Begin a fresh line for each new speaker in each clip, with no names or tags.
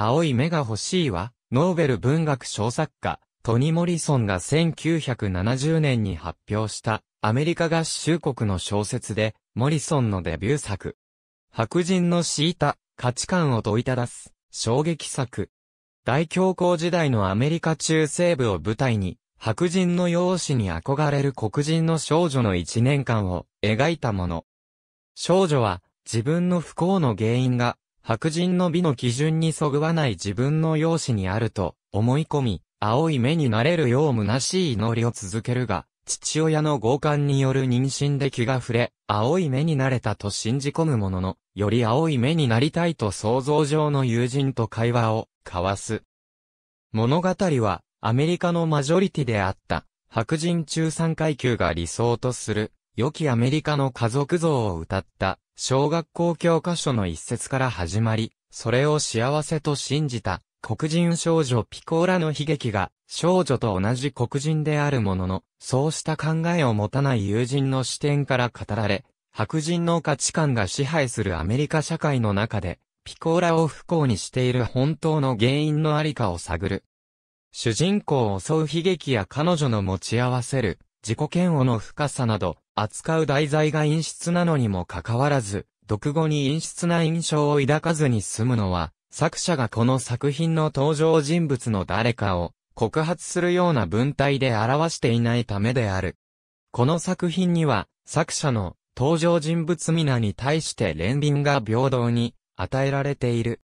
青い目が欲しいわ、ノーベル文学賞作家、トニ・モリソンが1970年に発表したアメリカ合衆国の小説で、モリソンのデビュー作。白人の敷いた価値観を問いただす衝撃作。大恐慌時代のアメリカ中西部を舞台に、白人の容姿に憧れる黒人の少女の一年間を描いたもの。少女は自分の不幸の原因が白人の美の基準にそぐわない自分の容姿にあると思い込み、青い目になれるよう虚しい祈りを続けるが、父親の強姦による妊娠で気が触れ、青い目になれたと信じ込むものの、より青い目になりたいと想像上の友人と会話を交わす。物語は、アメリカのマジョリティであった、白人中産階級が理想とする、良きアメリカの家族像を歌った、小学校教科書の一節から始まり、それを幸せと信じた黒人少女ピコーラの悲劇が少女と同じ黒人であるものの、そうした考えを持たない友人の視点から語られ、白人の価値観が支配するアメリカ社会の中で、ピコーラを不幸にしている本当の原因のありかを探る。主人公を襲う悲劇や彼女の持ち合わせる自己嫌悪の深さなど、扱う題材が陰湿なのにもかかわらず、読後に陰湿な印象を抱かずに済むのは、作者がこの作品の登場人物の誰かを告発するような文体で表していないためである。この作品には、作者の登場人物皆に対して憐憫が平等に与えられている。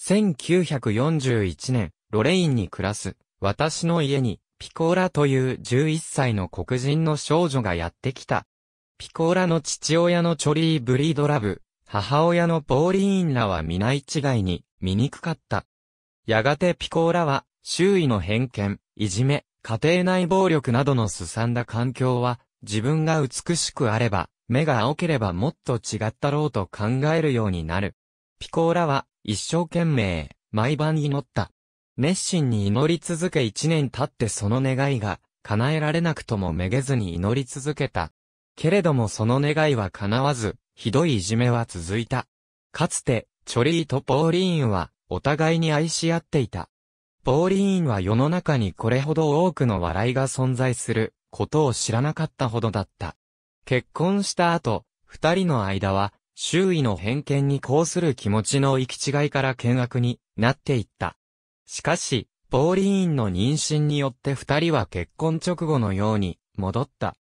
1941年、ロレインに暮らす、私の家に、ピコーラという11歳の黒人の少女がやってきた。ピコーラの父親のチョリー・ブリードラブ、母親のポーリーンらは皆一いに醜かった。やがてピコーラは、周囲の偏見、いじめ、家庭内暴力などのすさんだ環境は、自分が美しくあれば、目が青ければもっと違ったろうと考えるようになる。ピコーラは、一生懸命、毎晩祈った。熱心に祈り続け一年経ってその願いが叶えられなくともめげずに祈り続けた。けれどもその願いは叶わず、ひどいいじめは続いた。かつて、チョリーとポーリーンは、お互いに愛し合っていた。ポーリーンは世の中にこれほど多くの笑いが存在する、ことを知らなかったほどだった。結婚した後、二人の間は、周囲の偏見にこうする気持ちの行き違いから見悪になっていった。しかし、ポーリーンの妊娠によって二人は結婚直後のように戻った。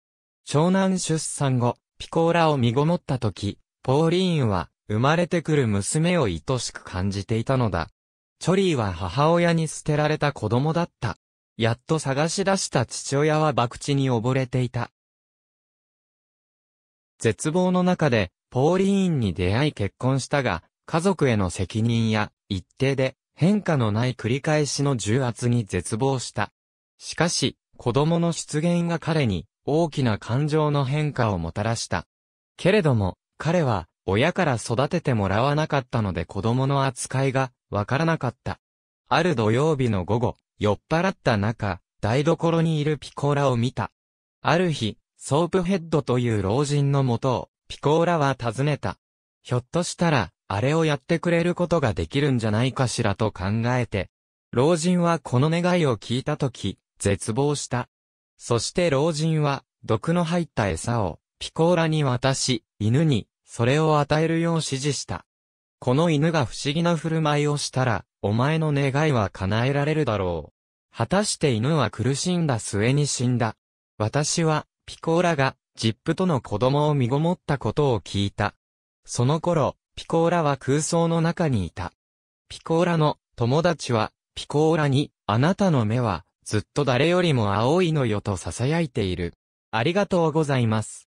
長男出産後、ピコーラを身ごもった時、ポーリーンは生まれてくる娘を愛しく感じていたのだ。チョリーは母親に捨てられた子供だった。やっと探し出した父親は博打に溺れていた。絶望の中で、ポーリーンに出会い結婚したが、家族への責任や、一定で、変化のない繰り返しの重圧に絶望した。しかし、子供の出現が彼に大きな感情の変化をもたらした。けれども、彼は親から育ててもらわなかったので子供の扱いがわからなかった。ある土曜日の午後、酔っ払った中、台所にいるピコーラを見た。ある日、ソープヘッドという老人のもとを、ピコーラは訪ねた。ひょっとしたら、あれをやってくれることができるんじゃないかしらと考えて、老人はこの願いを聞いたとき、絶望した。そして老人は、毒の入った餌を、ピコーラに渡し、犬に、それを与えるよう指示した。この犬が不思議な振る舞いをしたら、お前の願いは叶えられるだろう。果たして犬は苦しんだ末に死んだ。私は、ピコーラが、ジップとの子供を身ごもったことを聞いた。その頃、ピコーラは空想の中にいた。ピコーラの友達は、ピコーラに、あなたの目は、ずっと誰よりも青いのよと囁いている。ありがとうございます。